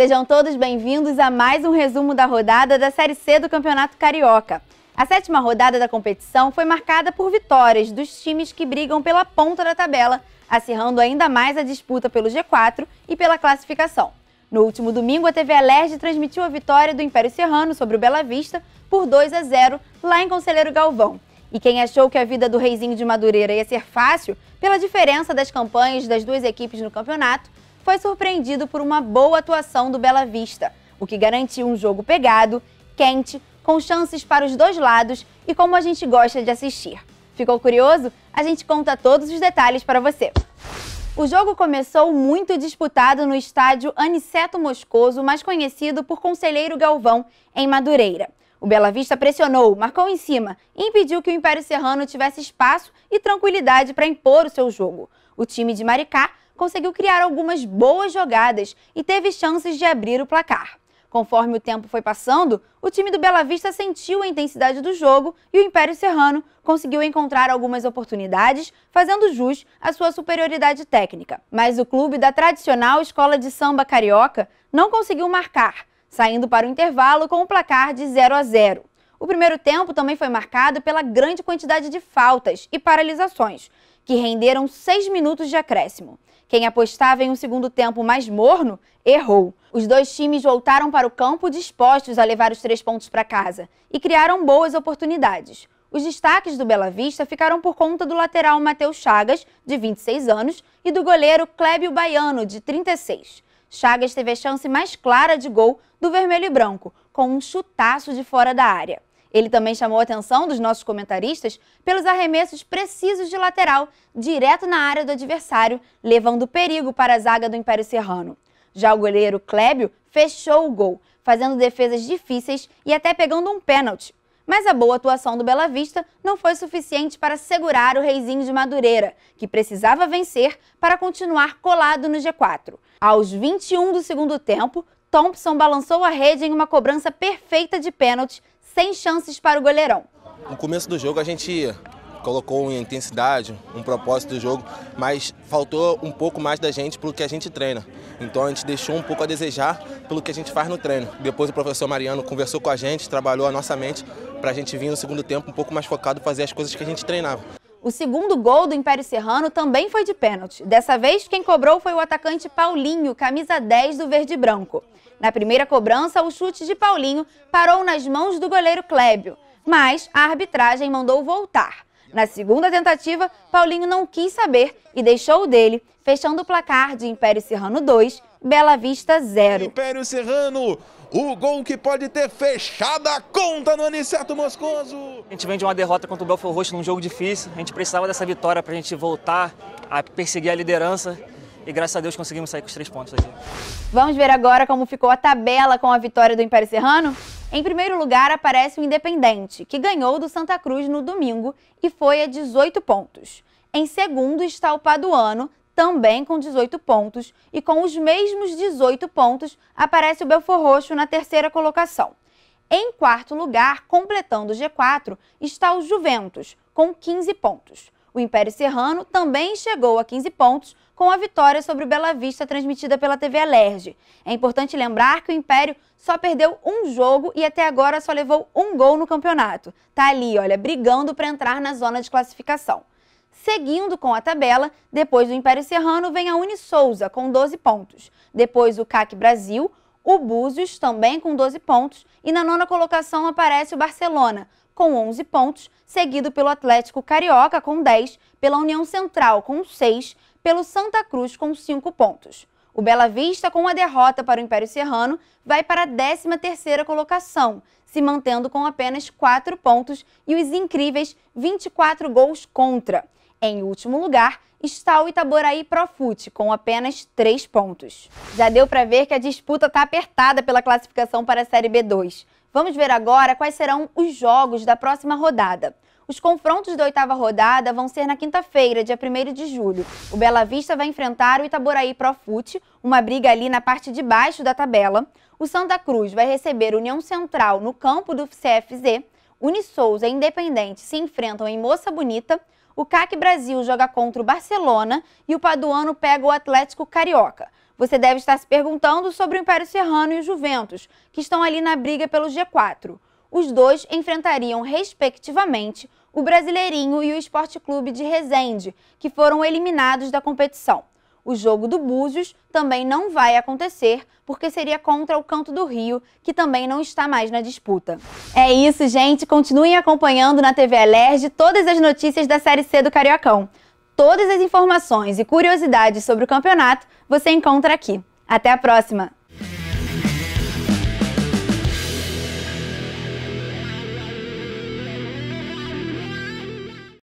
Sejam todos bem-vindos a mais um resumo da rodada da Série C do Campeonato Carioca. A sétima rodada da competição foi marcada por vitórias dos times que brigam pela ponta da tabela, acirrando ainda mais a disputa pelo G4 e pela classificação. No último domingo, a TV Alerj transmitiu a vitória do Império Serrano sobre o Bela Vista por 2 a 0 lá em Conselheiro Galvão. E quem achou que a vida do Reizinho de Madureira ia ser fácil, pela diferença das campanhas das duas equipes no campeonato, foi surpreendido por uma boa atuação do Bela Vista, o que garantiu um jogo pegado, quente, com chances para os dois lados e como a gente gosta de assistir. Ficou curioso? A gente conta todos os detalhes para você. O jogo começou muito disputado no estádio Aniceto Moscoso, mais conhecido por Conselheiro Galvão, em Madureira. O Bela Vista pressionou, marcou em cima e impediu que o Império Serrano tivesse espaço e tranquilidade para impor o seu jogo. O time de Maricá conseguiu criar algumas boas jogadas e teve chances de abrir o placar. Conforme o tempo foi passando, o time do Bela Vista sentiu a intensidade do jogo e o Império Serrano conseguiu encontrar algumas oportunidades, fazendo jus à sua superioridade técnica. Mas o clube da tradicional escola de samba carioca não conseguiu marcar, saindo para o intervalo com o placar de 0 a 0. O primeiro tempo também foi marcado pela grande quantidade de faltas e paralisações, que renderam seis minutos de acréscimo. Quem apostava em um segundo tempo mais morno errou. Os dois times voltaram para o campo dispostos a levar os três pontos para casa e criaram boas oportunidades. Os destaques do Bela Vista ficaram por conta do lateral Matheus Chagas, de 26 anos, e do goleiro Clébio Baiano, de 36. Chagas teve a chance mais clara de gol do vermelho e branco, com um chutaço de fora da área. Ele também chamou a atenção dos nossos comentaristas pelos arremessos precisos de lateral, direto na área do adversário, levando perigo para a zaga do Império Serrano. Já o goleiro Clébio fechou o gol, fazendo defesas difíceis e até pegando um pênalti. Mas a boa atuação do Bela Vista não foi suficiente para segurar o Reizinho de Madureira, que precisava vencer para continuar colado no G4. Aos 21 do segundo tempo, Thompson balançou a rede em uma cobrança perfeita de pênalti, sem chances para o goleirão. No começo do jogo a gente colocou uma intensidade, um propósito do jogo, mas faltou um pouco mais da gente pelo que a gente treina. Então a gente deixou um pouco a desejar pelo que a gente faz no treino. Depois o professor Mariano conversou com a gente, trabalhou a nossa mente para a gente vir no segundo tempo um pouco mais focado fazer as coisas que a gente treinava. O segundo gol do Império Serrano também foi de pênalti. Dessa vez, quem cobrou foi o atacante Paulinho, camisa 10 do Verde Branco. Na primeira cobrança, o chute de Paulinho parou nas mãos do goleiro Clébio, mas a arbitragem mandou voltar. Na segunda tentativa, Paulinho não quis saber e deixou o dele, fechando o placar de Império Serrano 2, Bela Vista 0. Império Serrano o gol que pode ter fechado a conta no Aniceto Moscoso. A gente vem de uma derrota contra o Belfort Roxo num jogo difícil. A gente precisava dessa vitória para a gente voltar a perseguir a liderança. E graças a Deus conseguimos sair com os três pontos aqui. Vamos ver agora como ficou a tabela com a vitória do Império Serrano? Em primeiro lugar aparece o Independente, que ganhou do Santa Cruz no domingo e foi a 18 pontos. Em segundo está o Paduano, também com 18 pontos, e com os mesmos 18 pontos aparece o Belfor Roxo na terceira colocação. Em quarto lugar, completando o G4, está o Juventus, com 15 pontos. O Império Serrano também chegou a 15 pontos com a vitória sobre o Bela Vista transmitida pela TV Alerj. É importante lembrar que o Império só perdeu um jogo e até agora só levou um gol no campeonato. Tá ali, olha, brigando para entrar na zona de classificação. Seguindo com a tabela, depois do Império Serrano vem a Unisouza com 12 pontos, depois o CAC Brasil, o Búzios também com 12 pontos e na nona colocação aparece o Barcelona com 11 pontos, seguido pelo Atlético Carioca com 10, pela União Central com 6, pelo Santa Cruz com 5 pontos. O Bela Vista, com a derrota para o Império Serrano, vai para a 13ª colocação, se mantendo com apenas 4 pontos e os incríveis 24 gols contra. Em último lugar está o Itaboraí Profute, com apenas 3 pontos. Já deu para ver que a disputa está apertada pela classificação para a Série B2. Vamos ver agora quais serão os jogos da próxima rodada. Os confrontos da oitava rodada vão ser na quinta-feira, dia 1 de julho. O Bela Vista vai enfrentar o Itaboraí Profute, uma briga ali na parte de baixo da tabela. O Santa Cruz vai receber União Central no campo do CFZ. Unisouza e Independente se enfrentam em Moça Bonita. O CAC Brasil joga contra o Barcelona e o Paduano pega o Atlético Carioca. Você deve estar se perguntando sobre o Império Serrano e o Juventus, que estão ali na briga pelo G4 os dois enfrentariam, respectivamente, o Brasileirinho e o Esporte Clube de Resende, que foram eliminados da competição. O jogo do Búzios também não vai acontecer, porque seria contra o Canto do Rio, que também não está mais na disputa. É isso, gente. Continuem acompanhando na TV Alerj todas as notícias da Série C do Cariocão. Todas as informações e curiosidades sobre o campeonato você encontra aqui. Até a próxima!